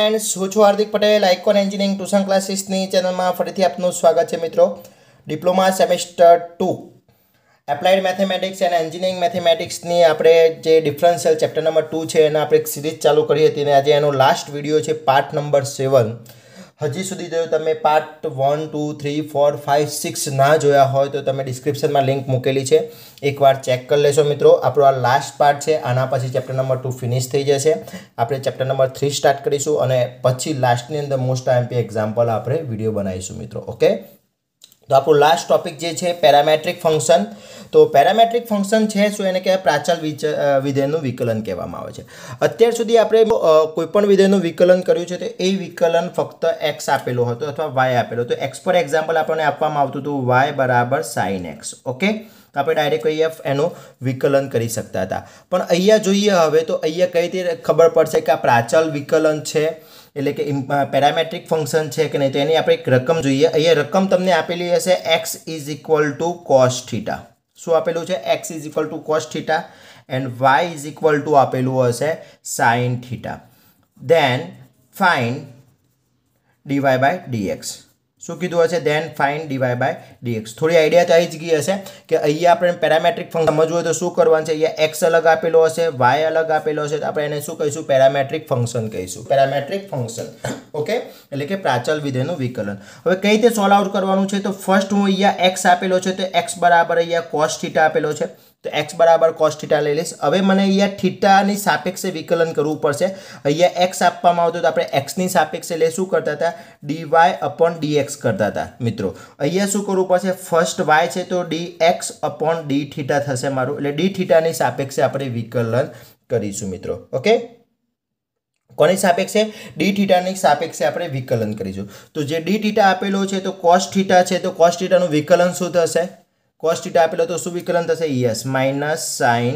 friends હું છું Hardik Patel icon engineering tuition ક્લાસીસની ચેનલમાં ફરીથી આપનું સ્વાગત છે મિત્રો diploma semester two applied mathematics and engineering મેથેમેટિક્સની આપણે જે ડિફરન્શિયલ ચેપ્ટર નંબર ટુ છે એના આપણે એક સિરીઝ ચાલુ કરી હતી અને આજે એનો લાસ્ટ વિડીયો છે પાર્ટ નંબર સેવન હજી સુધી જો તમે part one two three four five six ના જોયા હોય તો તમે ડિસ્ક્રિપ્શનમાં લિંક મૂકેલી છે એકવાર ચેક કરી લેશો મિત્રો આપણો આ લાસ્ટ પાર્ટ છે આના પછી ચેપ્ટર નંબર ટુ ફિનિશ થઈ જશે આપણે ચેપ્ટર નંબર થ્રી સ્ટાર્ટ કરીશું અને પછી લાસ્ટની અંદર મોસ્ટ આઈએમપી એક્ઝામ્પલ આપણે વિડીયો બનાવીશું મિત્રો ઓકે તો આપણું લાસ્ટ ટોપિક જે છે પેરામેટ્રિક ફંક્શન તો પેરામેટ્રિક ફંક્શન છે શું એને કહેવાય પ્રાચલ વિધેયનું વિકલન કહેવામાં આવે છે અત્યાર સુધી આપણે કોઈપણ વિધેયનું વિકલન કર્યું છે તો એ વિકલન ફક્ત એક્સ આપેલો હતો અથવા વાય આપેલો તો એક્સ પર એક્ઝામ્પલ આપણને આપવામાં આવતું હતું વાય બરાબર સાઇન એક્સ ઓકે તો આપણે ડાયરેક્ટ કહીએ એનું વિકલન કરી શકતા હતા પણ અહીંયા જોઈએ હવે તો અહીંયા કઈ રીતે ખબર પડશે કે આ પ્રાચલ વિકલન છે એટલે કે પેરામેટ્રિક ફંક્શન છે કે નહીં તો એની આપણે એક રકમ જોઈએ અહીંયા રકમ તમને આપેલી હશે x is equal to cos theta શું આપેલું છે x is equal to cos theta and y is equal to આપેલું હશે sine theta then find d y by d x શું કીધું હશે then find d y by d x થોડી આઈડિયા તો આવી જ ગઈ હશે કે અહીંયા આપણે પેરામેટ્રિક ફંક્શન સમજવું હોય તો શું કરવાનું છે અહીંયા એક્સ અલગ આપેલો હશે વાય અલગ આપેલો હશે તો આપણે એને શું કહીશું પેરામેટ્રિક ફંક્શન કહીશું પેરામેટ્રિક ફંક્શન ઓકે એટલે કે પ્રાચલ વિધેયનું વિકલન હવે કઈ રીતે સોલ્વ આઉટ કરવાનું છે તો ફર્સ્ટ હું અહીંયા એક્સ આપેલો છે તો એક્સ બરાબર અહીંયા કોસ્ટ થીટા આપેલો છે તો એક્સ બરાબર કોસ થીટા લઈ લઈશ હવે મને અહીંયા થીટાની સાપેક્ષે વિકલન કરવું પડશે અહીંયા એક્સ આપવામાં આવતું તો આપણે એક્સની સાપેક્ષે લે શું કરતા હતા ડી વાય અપોન ડીએક્સ કરતા હતા મિત્રો અહીંયા શું કરવું પડશે ફર્સ્ટ વાય છે તો d x upon d theta થશે મારું એટલે ડી થીટાની સાપેક્ષે આપણે વિકલન કરીશું મિત્રો ઓકે કોની સાપેક્ષે ડી થીટાની સાપેક્ષે આપણે વિકલન કરીશું તો જે ડી થીટા આપેલો છે તો કોસ થીટા છે તો કોસ થીટાનું વિકલન શું થશે કોસ થીટા આપેલો તો શું વિકલન થશે યસ માઇનસ સાઇન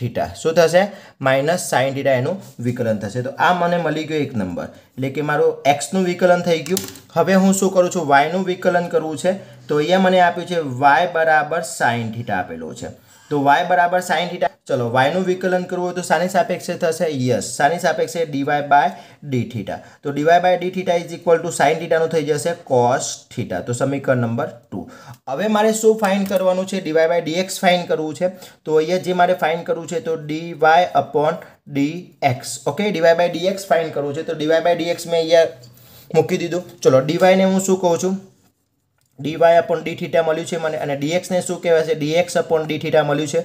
થીટા શું થશે માઇનસ સાઇન થીટા એનું વિકલન થશે તો આ મને મળી ગયો એક નંબર એટલે કે મારું એક્સનું વિકલન થઈ ગયું હવે હું શું કરું છું વાયનું વિકલન કરવું છે તો અહીંયા મને આપ્યું છે વાય બરાબર સાઇન થીટા આપેલું છે તો વાય બરાબર સાઇન થીટા ચલો વાયનું વિકલન કરવું હોય તો શાની સાપેક્ષે થશે યસ શાની સાપેક્ષે ડીવાય બાય ડી થીટા તો d y by d theta is equal to sine થીટાનું થઈ જશે કોસ થીટા તો સમીકરણ નંબર ટુ હવે મારે શું ફાઇન કરવાનું છે ડીવાય બાય ડીએક્સ ફાઇન કરવું છે તો અહીંયા જે મારે ફાઇન કરવું છે તો d y upon d x okay d y by d x find કરવું છે તો ડીવાય બાય ડીએક્સ મેં અહીંયા મૂકી દીધું ચલો ડીવાયને હું શું કહું છું ડીવાય અપોન ડી થીટા મળ્યું છે મને અને ડીએક્સને શું કહેવાય છે ડીએક્સ અપોન ડી થીટા મળ્યું છે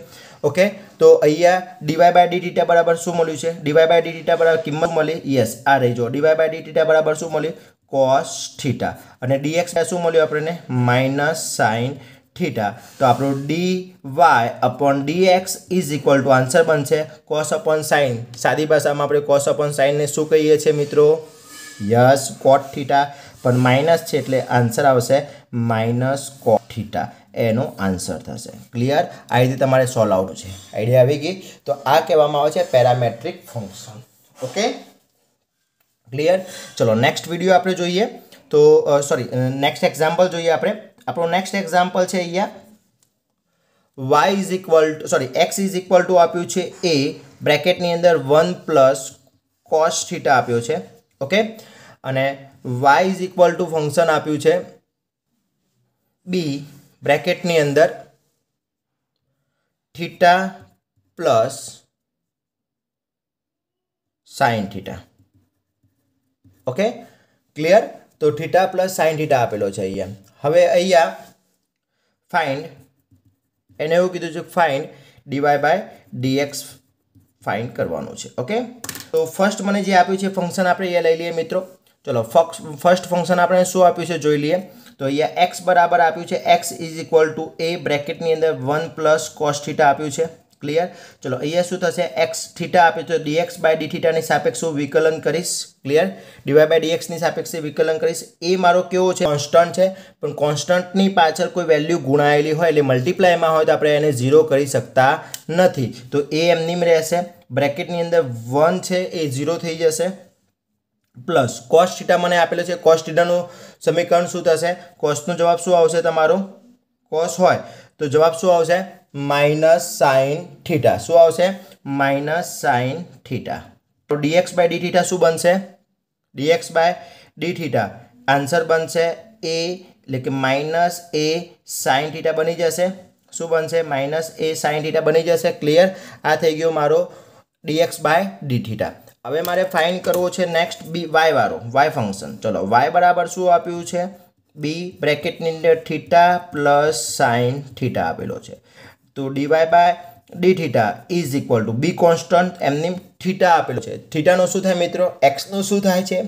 ઓકે તો અહીંયા ડીવાય બાય ડી થીટા બરાબર શું મળ્યું છે ડીવાય બાય ડી થીટા બરાબર કિંમત મળી યસ આ રહી જો ડીવાય બાય ડી થીટા બરાબર શું મળ્યું કોસ થીટા અને ડીએક્સ શું મળ્યું આપણને માઇનસ સાઇન થીટા તો આપણું d y upon d x is equal to answer બનશે કોસ અપોન સાઇન સાદી ભાષામાં આપણે કોસ અપોન સાઇનને શું કહીએ છીએ મિત્રો યસ કોટ થીટા પણ માઇનસ છે એટલે આન્સર આવશે માઇનસ કોટ થીટા એનો આન્સર થશે ક્લિયર આ રીતે તમારે સોલ્વ આઉટ છે આઈડિયા આવી ગઈ તો આ કહેવામાં આવે છે પેરામેટ્રિક ફંક્શન ઓકે ક્લિયર ચલો નેક્સ્ટ વિડીયો આપણે જોઈએ તો સોરી નેક્સ્ટ એક્ઝામ્પલ જોઈએ આપણે આપણો નેક્સ્ટ એક્ઝામ્પલ છે અહીંયા y is equal to sorry x is equal to આપ્યું છે એ બ્રેકેટની અંદર વન પ્લસ કોસ થીટા આપ્યો છે ઓકે અને y is equal to function આપ્યું છે બી બ્રેકેટની અંદર theta plus sine theta okay clear તો થીટા પ્લસ સાઇન થીટા આપેલો છે અહીંયા હવે અહીંયા ફાઇન્ડ એને એવું કીધું છે find d y by d x find કરવાનું છે ઓકે તો ફર્સ્ટ મને જે આપ્યું છે ફંક્શન આપણે એ લઈ લઈએ મિત્રો ચલો ફર્સ્ટ ફંક્શન આપણે શું આપ્યું છે જોઈ લઈએ તો અહીંયા એક્સ બરાબર આપ્યું છે x is equal to a બ્રેકેટની અંદર વન પ્લસ કોસ્ઠીટા આપ્યું છે ક્લિયર ચલો અહીંયા શું થશે એક્સ થીટા આપ્યું તો ડીએક્સ બાય ડી સાપેક્ષ હું વિકલન કરીશ ક્લિયર ડીવાય બાય ડીએક્સની સાપેક્ષે વિકલન કરીશ એ મારો કેવો છે કોન્સ્ટન્ટ છે પણ કોન્સ્ટન્ટની પાછળ કોઈ વેલ્યુ ગુણાયેલી હોય એટલે મલ્ટીપ્લાયમાં હોય તો આપણે એને ઝીરો કરી શકતા નથી તો એ એમની રહેશે બ્રેકેટની અંદર વન છે એ ઝીરો થઈ જશે પ્લસ કોસ્ટ થીટા મને આપેલો છે કોસ્ટ થીટાનું સમીકરણ શું થશે કોસનો જવાબ શું આવશે તમારો કોસ હોય તો જવાબ શું આવશે માઇનસ સાઇન થીટા શું આવશે માઇનસ સાઇન થીટા તો ડીએક્સ બાય ડી થીટા શું બનશે d x by d theta answer બનશે એ એટલે કે માઇનસ એ સાઇન થીટા બની જશે શું બનશે માઇનસ એ સાઇન થીટા બની જશે ક્લિયર આ થઈ ગયો મારો ડીએક્સ બાય ડી થીટા હવે મારે ફાઇન કરવો છે નેક્સ્ટ બી વાય વાળો વાય ફંક્શન ચલો વાય બરાબર શું આપ્યું છે બી બ્રેકેટની અંદર થીટા પ્લસ સાઇન થીટા આપેલો છે તો d y by d theta is equal to b constant એમની થીટા આપેલો છે થીટાનો શું થાય મિત્રો એક્સનું શું થાય છે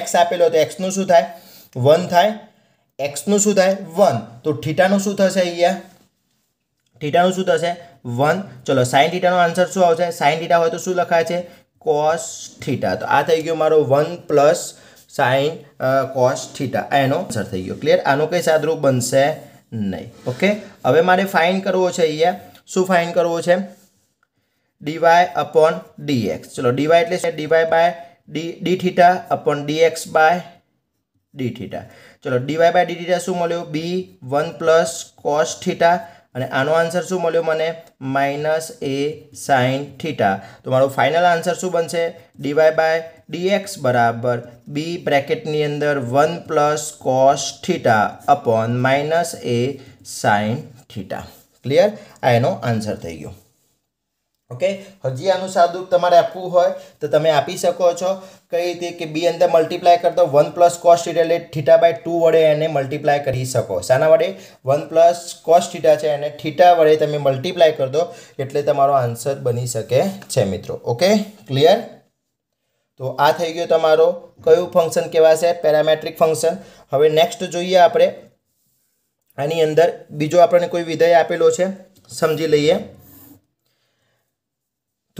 એક્સ આપેલો તો એક્સનું શું થાય વન થાય એક્સનું શું થાય વન તો થીટાનું શું થશે અહીંયા થીટાનું શું થશે વન ચલો સાઇન થીટાનો આન્સર શું આવશે સાઇન થીટા હોય તો શું લખાય છે કોસ થીટા તો આ થઈ ગયો મારો one plus sine cos theta એનો આન્સર થઈ ગયો ક્લિયર આનું કંઈ સાદરૂપ બનશે નહીં ઓકે હવે મારે ફાઇન કરવો છે અહીંયા શું ફાઇન કરવો છે ડીવાય અપોન ડીએક્સ ચલો ડીવાય એટલે છે d y by d d theta upon d x by d theta ચલો ડીવાય બાય ડી થીટા શું મળ્યું b one plus cos theta અને આનો આન્સર શું મળ્યો મને માઇનસ એ સાઇન થીટા તો મારો ફાઇનલ આન્સર શું બનશે ડીવાય બાય ડીએક્સ બરાબર બી બ્રેકેટની અંદર one plus cos theta upon minus a sine theta clear આ એનો આન્સર થઈ ગયો ઓકે હજી આનું સાદું તમારે આપવું હોય તો તમે આપી શકો છો કઈ રીતે કે બી અંદર મલ્ટીપ્લાય કરતો વન પ્લસ કોસ્ટ થીટા એટલે થીટા બાય ટુ વડે એને મલ્ટીપ્લાય કરી શકો શાના વડે વન પ્લસ કોસ્ટ થીટા છે એને થીટા વડે તમે મલ્ટીપ્લાય કરી દો એટલે તમારો આન્સર બની શકે છે મિત્રો ઓકે ક્લિયર તો આ થઈ ગયો તમારો કયું ફંક્શન કેવા છે પેરામેટ્રિક ફંક્શન હવે નેક્સ્ટ જોઈએ આપણે આની અંદર બીજો આપણને કોઈ વિધેય આપેલો છે સમજી લઈએ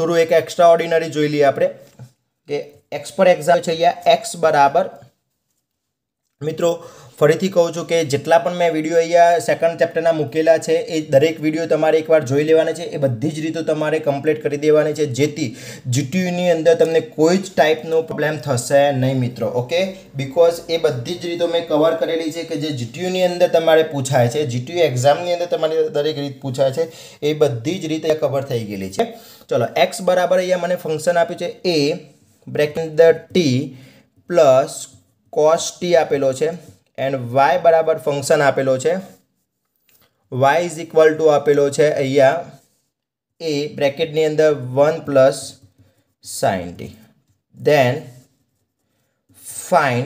થોડું એક એક્સ્ટ્રા ઓર્ડિનરી જોઈ લઈએ આપણે કે એક્સ પર એક્ઝામ છે અહીંયા એક્સ બરાબર મિત્રો ફરીથી કહું છું કે જેટલા પણ મેં વિડીયો અહીંયા સેકન્ડ ચેપ્ટરના મૂકેલા છે એ દરેક વિડીયો તમારે એકવાર જોઈ લેવાના છે એ બધી જ રીતો તમારે કમ્પ્લીટ કરી દેવાની છે જેથી જીટીયુની અંદર તમને કોઈ જ ટાઈપનો પ્રોબ્લેમ થશે નહીં મિત્રો ઓકે બિકોઝ એ બધી જ રીતો મેં કવર કરેલી છે કે જે જીટીયુની અંદર તમારે પૂછાય છે જીટીયુ એક્ઝામની અંદર તમારી દરેક રીત પૂછાય છે એ બધી જ રીતે કવર થઈ ગયેલી છે ચલો એક્સ બરાબર અહીંયા મને ફંક્શન આપ્યું છે a bracket the t plus cos t આપેલો છે એન્ડ વાય બરાબર ફંક્શન આપેલો છે વાય ઇઝ ઇક્વલ ટુ આપેલો છે અહીંયા એ બ્રેકેટની અંદર one plus sine t then find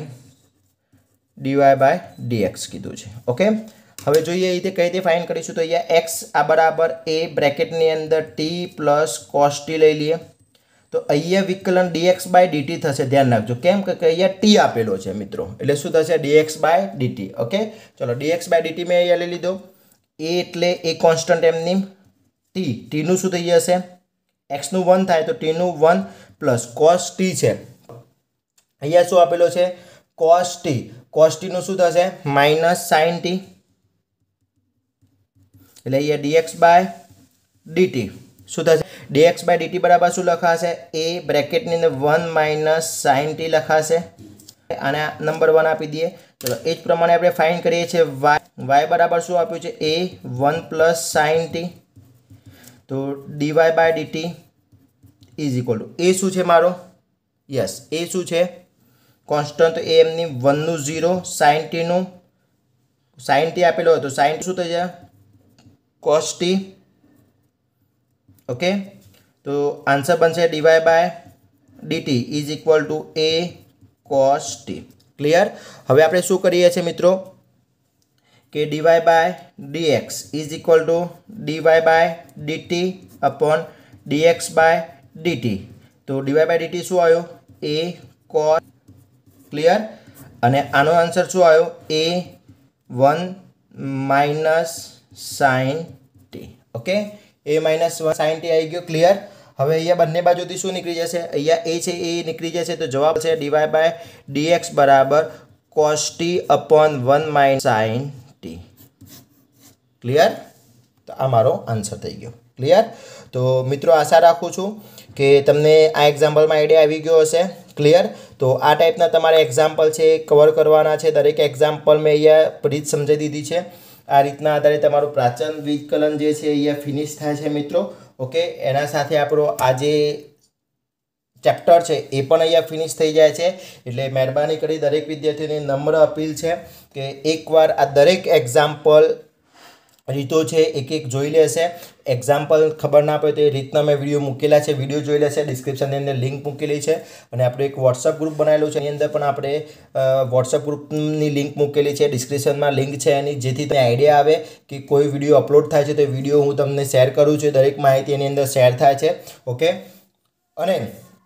d y by d x કીધું છે ઓકે હવે જોઈએ એ રીતે કઈ રીતે ફાઇન કરીશું તો અહીંયા એક્સ આ બરાબર એ બ્રેકેટની અંદર ટી પ્લસ કોસ્ટી લઈ લઈએ તો અહીંયા વિકલન ડીએક્સ બાય ડીટી થશે ધ્યાન રાખજો કેમ કે અહીંયા ટી આપેલો છે મિત્રો એટલે શું થશે ડીએક્સ બાય ડીટી ઓકે ચલો ડીએક્સ બાય ડીટી મેં અહીંયા લઈ લીધો એ એટલે એ કોન્સ્ટન્ટ એમની ટી ટીનું શું થઈ જશે એક્સનું વન થાય તો ટીનું વન પ્લસ કોસ ટી છે અહીંયા શું આપેલો છે કોસ ટી કોસ ટીનું શું થશે માઇનસ સાઇન ટી એટલે અહીંયા ડીએક્સ બાય ડીટી શું થશે ડીએક્સ બાય ડીટી બરાબર શું લખાશે એ બ્રેકેટની અંદર વન માઇનસ સાઇન ટી લખાશે આને નંબર વન આપી દઈએ ચલો એ જ પ્રમાણે આપણે ફાઇન કરીએ છીએ વાય વાય બરાબર શું આપ્યું છે a one plus sine t તો d y by d t is equal to a શું છે મારો યસ એ શું છે કોન્સ્ટન્ટ એ એમની વનનું ઝીરો સાઇન ટીનું સાઇન ટી આપેલો હોય તો સાઇન શું થઈ જાય કોસ ટી ઓકે તો આન્સર બનશે d y by d t is equal to a cos t clear હવે આપણે શું કરીએ છીએ મિત્રો કે d y by d x is equal to d y by d t upon d x by d t તો ડીવાય બાય ડીટી શું આવ્યો એ કોસ ક્લિયર અને આનો આન્સર શું આવ્યો a one minus sine t okay a minus one sine t આવી ગયો ક્લિયર હવે અહીંયા બંને બાજુથી શું નીકળી જશે અહીંયા એ છે એ નીકળી જશે તો જવાબ છે ડીવાય બાય ડીએક્સ બરાબર cos t upon one minus sine t clear તો આ મારો આન્સર થઈ ગયો ક્લિયર તો મિત્રો આશા રાખું છું કે તમને આ એક્ઝામ્પલમાં આઈડિયા આવી ગયો હશે ક્લિયર તો આ ટાઈપના તમારે એક્ઝામ્પલ છે કવર કરવાના છે દરેક એક્ઝામ્પલ મેં અહીંયા રીત સમજાવી દીધી છે આ રીતના આધારે તમારું પ્રાચન વિકલન જે છે અહીંયા ફિનિશ થાય છે મિત્રો ઓકે એના સાથે આપણો આ જે ચેપ્ટર છે એ પણ અહીંયા ફિનિશ થઈ જાય છે એટલે મહેરબાની કરી દરેક વિદ્યાર્થીની નમ્ર અપીલ છે કે એકવાર આ દરેક એક્ઝામ્પલ રીતો છે એક એક જોઈ લેશે એક્ઝામ્પલ ખબર ના પડે તો એ રીતના મેં વિડીયો મૂકેલા છે વિડીયો જોઈ લેશે ડિસ્ક્રિપ્શનની અંદર લિંક મૂકેલી છે અને આપણે એક વોટ્સઅપ ગ્રુપ બનાવેલું છે એની અંદર પણ આપણે વોટ્સઅપ ગ્રુપની લિંક મૂકેલી છે ડિસ્ક્રિપ્શનમાં લિંક છે એની જેથી તમને આઈડિયા આવે કે કોઈ વિડીયો અપલોડ થાય છે તો વિડીયો હું તમને શેર કરું છું દરેક માહિતી એની અંદર શેર થાય છે ઓકે અને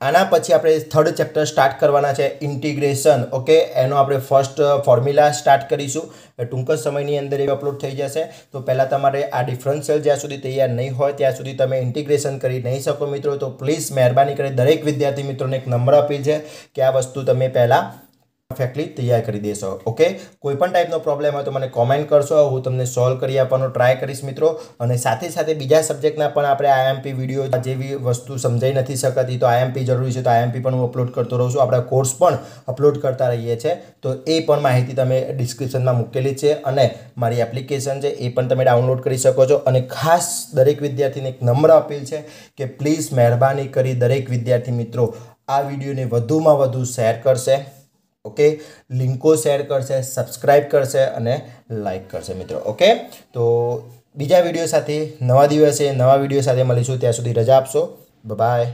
આના પછી આપણે થર્ડ ચેપ્ટર સ્ટાર્ટ કરવાના છે ઇન્ટિગ્રેશન ઓકે એનો આપણે ફર્સ્ટ ફોર્મ્યુલા સ્ટાર્ટ કરીશું ટૂંક જ સમયની અંદર એ અપલોડ થઈ જશે તો પહેલાં તમારે આ ડિફરન્શિયલ જ્યાં સુધી તૈયાર નહીં હોય ત્યાં સુધી તમે ઇન્ટિગ્રેશન કરી નહીં શકો મિત્રો તો પ્લીઝ મહેરબાની કરી દરેક વિદ્યાર્થી મિત્રોને એક નંબર આપી છે કે આ વસ્તુ તમે પહેલાં પરફેક્ટલી તૈયાર કરી દેશો ઓકે કોઈ પણ ટાઈપનો પ્રોબ્લેમ હોય તો મને કોમેન્ટ કરશો હું તમને સોલ્વ કરી આપવાનો ટ્રાય કરીશ મિત્રો અને સાથે સાથે બીજા સબ્જેક્ટના પણ આપણે આઈએમપી વિડીયો જેવી વસ્તુ સમજાઈ નથી શકતી તો આઈએમપી જરૂરી છે તો આઈએમપી પણ હું અપલોડ કરતો રહું છું આપણા કોર્સ પણ અપલોડ કરતા રહીએ છીએ તો એ પણ માહિતી તમે ડિસ્ક્રિપ્શનમાં મૂકેલી છે અને મારી એપ્લિકેશન છે એ પણ તમે ડાઉનલોડ કરી શકો છો અને ખાસ દરેક વિદ્યાર્થીને એક નમ્ર અપીલ છે કે પ્લીઝ મહેરબાની કરી દરેક વિદ્યાર્થી મિત્રો આ વિડીયોને વધુમાં વધુ શેર કરશે ઓકે લિંકો શેર કરશે સબસ્ક્રાઈબ કરશે અને લાઈક કરશે મિત્રો ઓકે તો બીજા વિડીયો સાથે નવા દિવસે નવા વિડીયો સાથે મળીશું ત્યાં સુધી રજા આપશો બાય